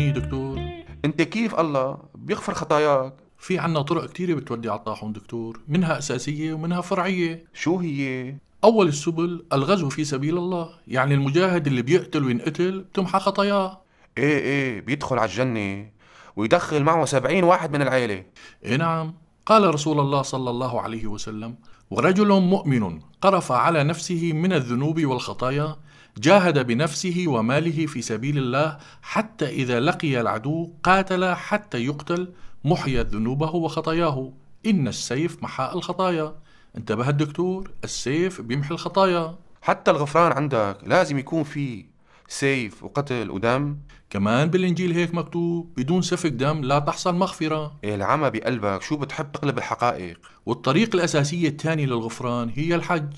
طاحوني دكتور انت كيف الله بيغفر خطاياك في عنا طرق كتيرة بتودي على الطاحون دكتور منها أساسية ومنها فرعية شو هي؟ أول السبل الغزو في سبيل الله يعني المجاهد اللي بيقتل وينقتل بتمحى خطاياه ايه ايه بيدخل على الجنة ويدخل معه سبعين واحد من العيلة ايه نعم قال رسول الله صلى الله عليه وسلم ورجل مؤمن قرف على نفسه من الذنوب والخطايا جاهد بنفسه وماله في سبيل الله حتى إذا لقي العدو قاتل حتى يقتل محيا ذنوبه وخطاياه إن السيف محاء الخطايا انتبه الدكتور السيف بيمحي الخطايا حتى الغفران عندك لازم يكون فيه سيف وقتل ودم كمان بالإنجيل هيك مكتوب بدون سفك دم لا تحصل مغفرة إيه العمى بقلبك شو بتحب تقلب الحقائق والطريق الأساسية الثانية للغفران هي الحج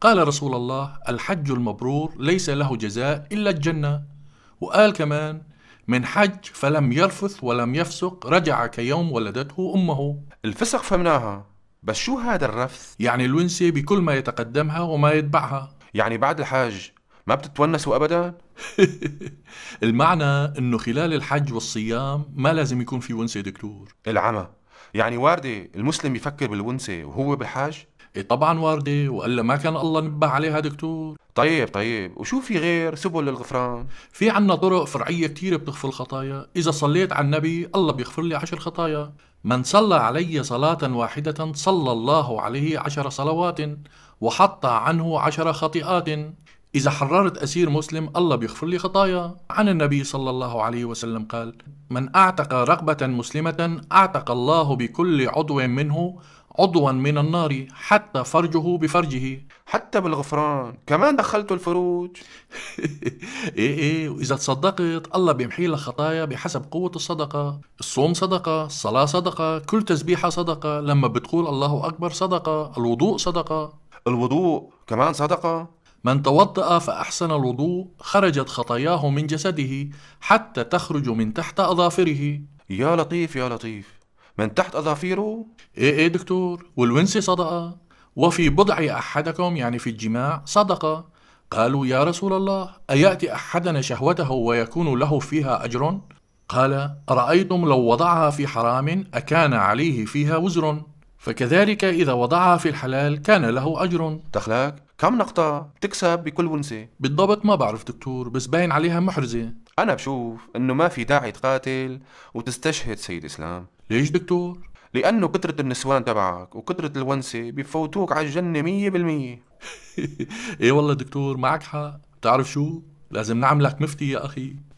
قال رسول الله الحج المبرور ليس له جزاء إلا الجنة وقال كمان من حج فلم يرفث ولم يفسق رجع كيوم ولدته أمه الفسق فهمناها بس شو هذا الرفث؟ يعني الونسة بكل ما يتقدمها وما يتبعها يعني بعد الحج ما بتتونسوا أبدا؟ المعنى انه خلال الحج والصيام ما لازم يكون في ونسه دكتور العمى يعني واردة المسلم يفكر بالونسة وهو بحاج؟ إيه طبعا واردة وإلا ما كان الله نبه عليها دكتور طيب طيب وشو في غير سبل للغفران؟ في عنا طرق فرعية كتير بتغفر الخطايا إذا صليت على النبي الله بيغفر لي عشر خطايا من صلى علي صلاة واحدة صلى الله عليه عشر صلوات وحط عنه عشر خطيئات إذا حررت أسير مسلم الله بيغفر لي خطايا عن النبي صلى الله عليه وسلم قال من أعتق رقبة مسلمة أعتق الله بكل عضو منه عضوا من النار حتى فرجه بفرجه حتى بالغفران كمان دخلتوا الفروج ايه ايه واذا تصدقت الله بيمحي لك خطايا بحسب قوة الصدقة الصوم صدقة الصلاة صدقة كل تسبيحة صدقة لما بتقول الله أكبر صدقة الوضوء صدقة الوضوء كمان صدقة من توضأ فأحسن الوضوء خرجت خطاياه من جسده حتى تخرج من تحت أظافره يا لطيف يا لطيف من تحت أظافيره؟ إيه إيه دكتور والونس صدقة وفي بضع أحدكم يعني في الجماع صدقة قالوا يا رسول الله أيأتي أحدنا شهوته ويكون له فيها أجر؟ قال أرأيتم لو وضعها في حرام أكان عليه فيها وزر فكذلك إذا وضعها في الحلال كان له أجر دخلك كم نقطة بتكسب بكل ونسة بالضبط ما بعرف دكتور بس باين عليها محرزة أنا بشوف إنه ما في داعي تقاتل وتستشهد سيد إسلام ليش دكتور؟ لأنه كثرة النسوان تبعك وكثرة الونسة بفوتوك على الجنة مية بالمية إيه والله دكتور معك حق بتعرف شو؟ لازم نعملك مفتي يا أخي